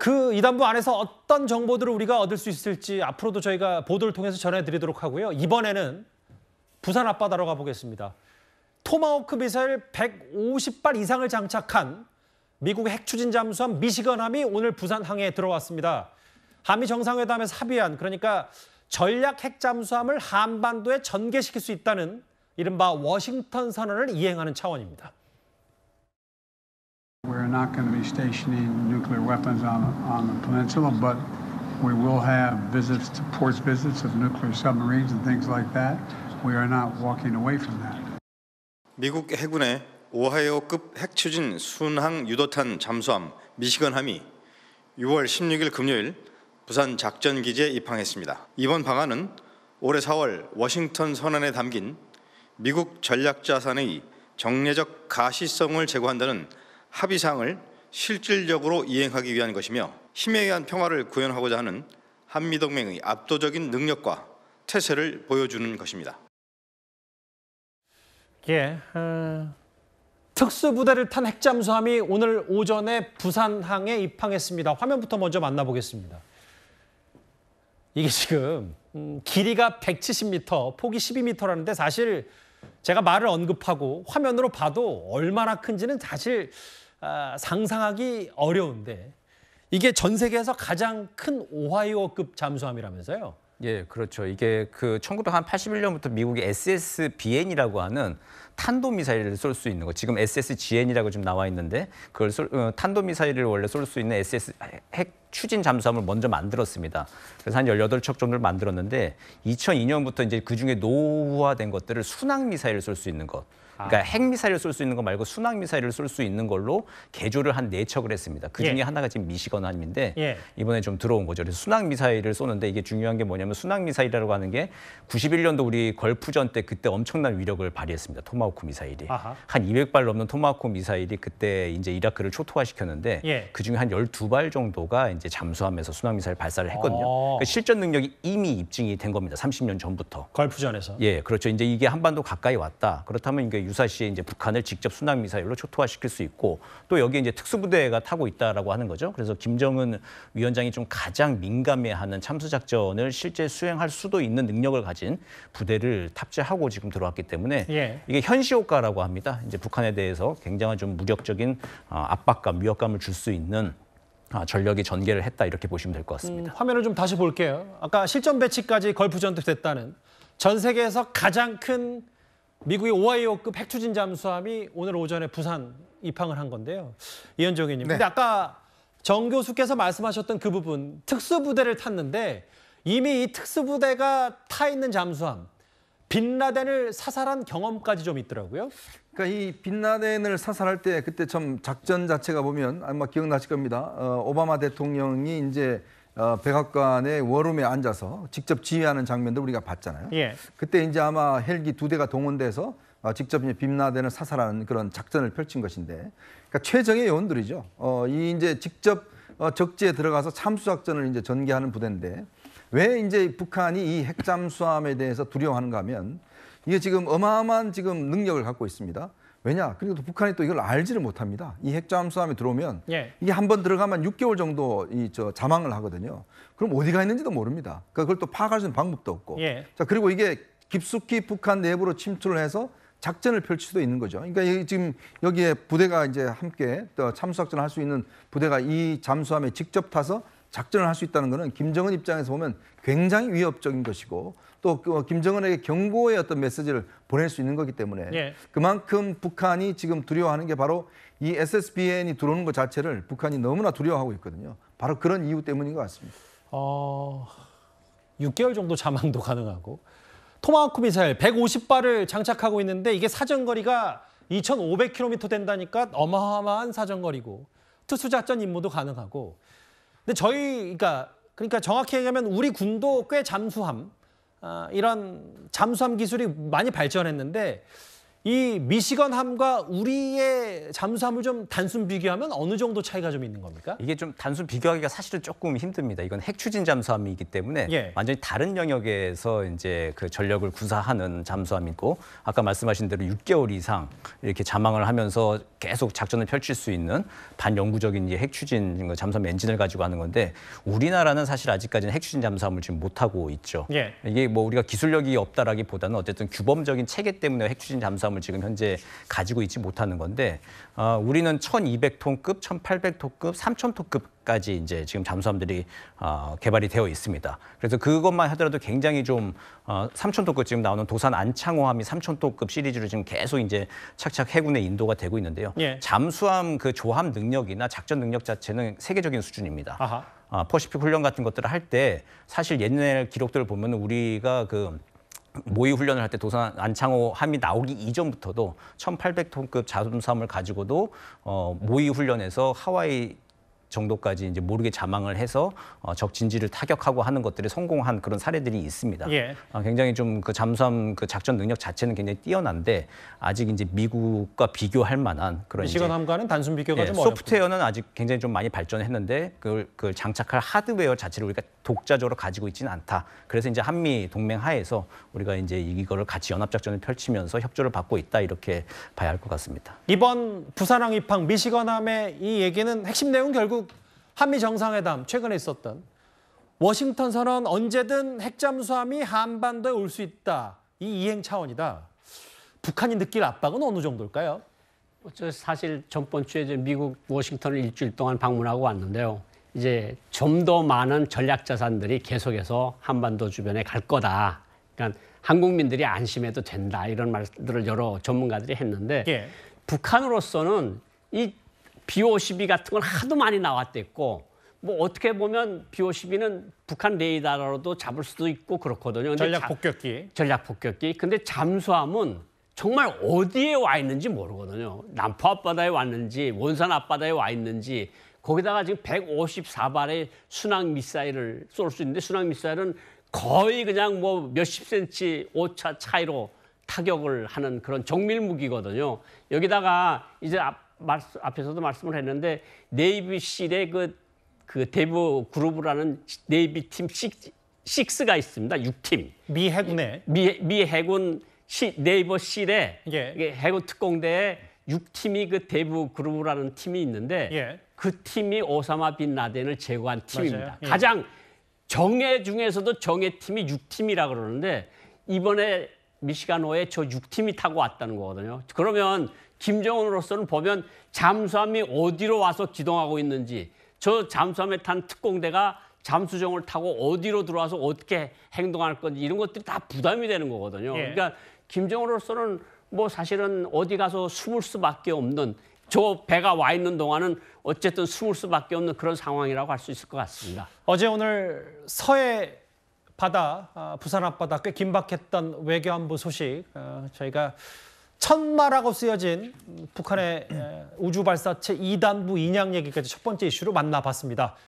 그 이단부 안에서 어떤 정보들을 우리가 얻을 수 있을지 앞으로도 저희가 보도를 통해서 전해드리도록 하고요. 이번에는 부산 앞바다로 가보겠습니다. 토마호크 미사일 150발 이상을 장착한 미국 핵추진 잠수함 미시건함이 오늘 부산 항해에 들어왔습니다. 한미 정상회담에서 합의한 그러니까 전략 핵 잠수함을 한반도에 전개시킬 수 있다는 이른바 워싱턴 선언을 이행하는 차원입니다. We're not going to be stationing nuclear weapons on, on the peninsula, but we will have visits to ports visits of nuclear submarines and things like that. We are not walking away from that. 미국 해군의 오하이오급 핵추진 순항 유도탄 잠수함 미시건함이 6월 16일 금요일 부산 작전기지에 입항했습니다. 이번 방안은 올해 4월 워싱턴 선언에 담긴 미국 전략자산의 정례적 가시성을 제고한다는 합의사항을 실질적으로 이행하기 위한 것이며 힘에 의한 평화를 구현하고자 하는 한미동맹의 압도적인 능력과 태세를 보여주는 것입니다. 예, 어... 특수부대를 탄 핵잠수함이 오늘 오전에 부산항에 입항했습니다. 화면부터 먼저 만나보겠습니다. 이게 지금 음, 길이가 170m, 폭이 12m라는데 사실 제가 말을 언급하고 화면으로 봐도 얼마나 큰지는 사실 아, 상상하기 어려운데 이게 전 세계에서 가장 큰 오하이오급 잠수함이라면서요. 예, 그렇죠. 이게 그 1981년부터 미국의 SSBN이라고 하는 탄도 미사일을 쏠 수 있는 거. 지금 SSGN이라고 지금 나와 있는데 그걸 쏠, 어, 탄도 미사일을 원래 쏠 수 있는 SS 핵 추진 잠수함을 먼저 만들었습니다. 그래서 한 18척 정도를 만들었는데 2002년부터 이제 그중에 노후화된 것들을 순항 미사일을 쏠 수 있는 것. 아. 그러니까 핵미사일을 쏠 수 있는 거 말고 순항미사일을 쏠 수 있는 걸로 개조를 한 네척을 했습니다. 그중에 예. 하나가 지금 미시건함인데 예. 이번에 좀 들어온 거죠. 그래서 순항미사일을 쏘는데 이게 중요한 게 뭐냐면 순항미사일이라고 하는 게 91년도 우리 걸프전 때 그때 엄청난 위력을 발휘했습니다. 토마호크 미사일이. 아하. 한 200발 넘는 토마호크 미사일이 그때 이제 이라크를 초토화시켰는데 예. 그중에 한 12발 정도가 이제 잠수함에서 순항미사일 발사를 했거든요. 어. 그러니까 실전 능력이 이미 입증이 된 겁니다. 30년 전부터. 걸프전에서. 예, 그렇죠. 이제 이게 한반도 가까이 왔다. 그렇다면 이게 유사시에 이제 북한을 직접 순항 미사일로 초토화시킬 수 있고 또 여기에 이제 특수부대가 타고 있다라고 하는 거죠. 그래서 김정은 위원장이 좀 가장 민감해하는 참수 작전을 실제 수행할 수도 있는 능력을 가진 부대를 탑재하고 지금 들어왔기 때문에 예. 이게 현시 효과라고 합니다. 이제 북한에 대해서 굉장한 좀 무력적인 어, 압박감, 위협감을 줄 수 있는 아, 전력이 전개를 했다 이렇게 보시면 될 것 같습니다. 음, 화면을 좀 다시 볼게요. 아까 실전 배치까지 걸프전 때 됐다는 전 세계에서 가장 큰 미국의 오하이오급 핵추진 잠수함이 오늘 오전에 부산 입항을 한 건데요. 이현정 의원님. 네. 근데 아까 정 교수께서 말씀하셨던 그 부분 특수부대를 탔는데 이미 이 특수부대가 타 있는 잠수함 빈라덴을 사살한 경험까지 좀 있더라고요. 그러니까 이 빈라덴을 사살할 때 그때 참 작전 자체가 보면 아마 기억나실 겁니다. 어, 오바마 대통령이 이제 어, 백악관의 워룸에 앉아서 직접 지휘하는 장면도 우리가 봤잖아요. 예. 그때 이제 아마 헬기 두 대가 동원돼서 어, 직접 이제 빔라덴을 사살하는 그런 작전을 펼친 것인데, 그러니까 최정의 요원들이죠. 어, 이 이제 직접 어, 적지에 들어가서 참수 작전을 이제 전개하는 부대인데, 왜 이제 북한이 이 핵잠수함에 대해서 두려워하는가 하면 이게 지금 어마어마한 지금 능력을 갖고 있습니다. 왜냐? 그리고 또 북한이 또 이걸 알지를 못합니다. 이 핵잠수함에 들어오면 예. 이게 한 번 들어가면 6개월 정도 이 저 자망을 하거든요. 그럼 어디가 있는지도 모릅니다. 그러니까 그걸 또 파악할 수 있는 방법도 없고. 예. 자 그리고 이게 깊숙이 북한 내부로 침투를 해서 작전을 펼칠 수도 있는 거죠. 그러니까 지금 여기에 부대가 이제 함께 또 참수작전을 할 수 있는 부대가 이 잠수함에 직접 타서 작전을 할 수 있다는 것은 김정은 입장에서 보면 굉장히 위협적인 것이고 또 그 김정은에게 경고의 어떤 메시지를 보낼 수 있는 거기 때문에 예. 그만큼 북한이 지금 두려워하는 게 바로 이 SSBN이 들어오는 것 자체를 북한이 너무나 두려워하고 있거든요. 바로 그런 이유 때문인 것 같습니다. 어, 6개월 정도 자망도 가능하고 토마호크 미사일 150발을 장착하고 있는데 이게 사정거리가 2,500km 된다니까 어마어마한 사정거리고 투수작전 임무도 가능하고 근데 저희 그러니까 그러니까 정확히 얘기하면 우리 군도 꽤 잠수함 아, 이런 잠수함 기술이 많이 발전했는데 이 미시건 함과 우리의 잠수함을 좀 단순 비교하면 어느 정도 차이가 좀 있는 겁니까? 이게 좀 단순 비교하기가 사실은 조금 힘듭니다. 이건 핵 추진 잠수함이기 때문에 예. 완전히 다른 영역에서 이제 그 전력을 구사하는 잠수함이고 아까 말씀하신 대로 6개월 이상 이렇게 자망을 하면서 계속 작전을 펼칠 수 있는 반영구적인 핵 추진 그 잠수함 엔진을 가지고 하는 건데 우리나라는 사실 아직까지는 핵 추진 잠수함을 지금 못 하고 있죠. 예. 이게 뭐 우리가 기술력이 없다라기보다는 어쨌든 규범적인 체계 때문에 핵 추진 잠수함 부담을 지금 현재 가지고 있지 못하는 건데 어, 우리는 1,200톤급, 1,800톤급, 3,000톤급 까지 이제 지금 잠수함들이 어, 개발이 되어 있습니다. 그래서 그것만 하더라도 굉장히 좀 어, 3,000톤급 지금 나오는 도산 안창호함이 3,000톤급 시리즈로 지금 계속 이제 착착 해군에 인도가 되고 있는데요. 예. 잠수함 그 조함 능력이나 작전 능력 자체는 세계적인 수준입니다. 아하. 아, 퍼시픽 훈련 같은 것들을 할 때 사실 옛날 기록들을 보면 우리가 그 모의 훈련을 할 때 도산 안창호 함이 나오기 이전부터도 1,800톤급 자금섬을 가지고도 어, 모의 훈련에서 하와이 정도까지 이제 모르게 자망을 해서 어, 적진지를 타격하고 하는 것들에 성공한 그런 사례들이 있습니다. 예. 어, 굉장히 좀 그 잠수함 그 작전 능력 자체는 굉장히 뛰어난데 아직 이제 미국과 비교할 만한 그런 시간 함과는 단순 비교가 예, 좀 어렵고. 소프트웨어는 아직 굉장히 좀 많이 발전했는데 그걸, 그걸 장착할 하드웨어 자체를 우리가 독자적으로 가지고 있지는 않다. 그래서 이제 한미 동맹 하에서 우리가 이제 이거를 같이 연합 작전을 펼치면서 협조를 받고 있다 이렇게 봐야 할 것 같습니다. 이번 부산항 입항 미시건함의 이 얘기는 핵심 내용 결국 한미 정상회담 최근에 있었던 워싱턴 선언 언제든 핵잠수함이 한반도에 올 수 있다. 이 이행 차원이다. 북한이 느낄 압박은 어느 정도일까요? 뭐 저 사실 전번 주에 이제 미국 워싱턴을 일주일 동안 방문하고 왔는데요. 이제 좀 더 많은 전략 자산들이 계속해서 한반도 주변에 갈 거다. 그러니까 한국민들이 안심해도 된다. 이런 말들을 여러 전문가들이 했는데 예. 북한으로서는 이 B-52 같은 걸 하도 많이 나왔댔고 뭐 어떻게 보면 B-52는 북한 레이더로도 잡을 수도 있고 그렇거든요. 전략 폭격기. 전략 폭격기. 근데 잠수함은 정말 어디에 와 있는지 모르거든요. 남포 앞바다에 왔는지 원산 앞바다에 와 있는지 거기다가 지금 154발의 순항 미사일을 쏠 수 있는데 순항 미사일은 거의 그냥 뭐 몇십 센치 오차 차이로 타격을 하는 그런 정밀 무기거든요. 여기다가 이제 앞 말씀, 앞에서도 말씀을 했는데 네이비실의 그, 그 대부 그룹이라는 네이비 팀 식, 6, 가 있습니다. 6팀. 미 해군에 미, 미 해군 시, 네이버 실에 예. 해군 특공대에 6팀이 그 대부 그룹이라는 팀이 있는데 예. 그 팀이 오사마 빈 라덴을 제거한 팀입니다. 예. 가장 정예 중에서도 정예 팀이 6팀이라 그러는데 이번에 미시간호에 저 6팀이 타고 왔다는 거거든요. 그러면 김정은으로서는 보면 잠수함이 어디로 와서 기동하고 있는지 저 잠수함에 탄 특공대가 잠수정을 타고 어디로 들어와서 어떻게 행동할 건지 이런 것들이 다 부담이 되는 거거든요. 예. 그러니까 김정은으로서는 뭐 사실은 어디 가서 숨을 수밖에 없는 저 배가 와 있는 동안은 어쨌든 숨을 수밖에 없는 그런 상황이라고 할 수 있을 것 같습니다. 어제 오늘 서해 바다 아, 부산 앞바다 꽤 긴박했던 외교안보 소식 어, 저희가 천마라고 쓰여진 북한의 우주 발사체 2단부 인양 얘기까지 첫 번째 이슈로 만나봤습니다.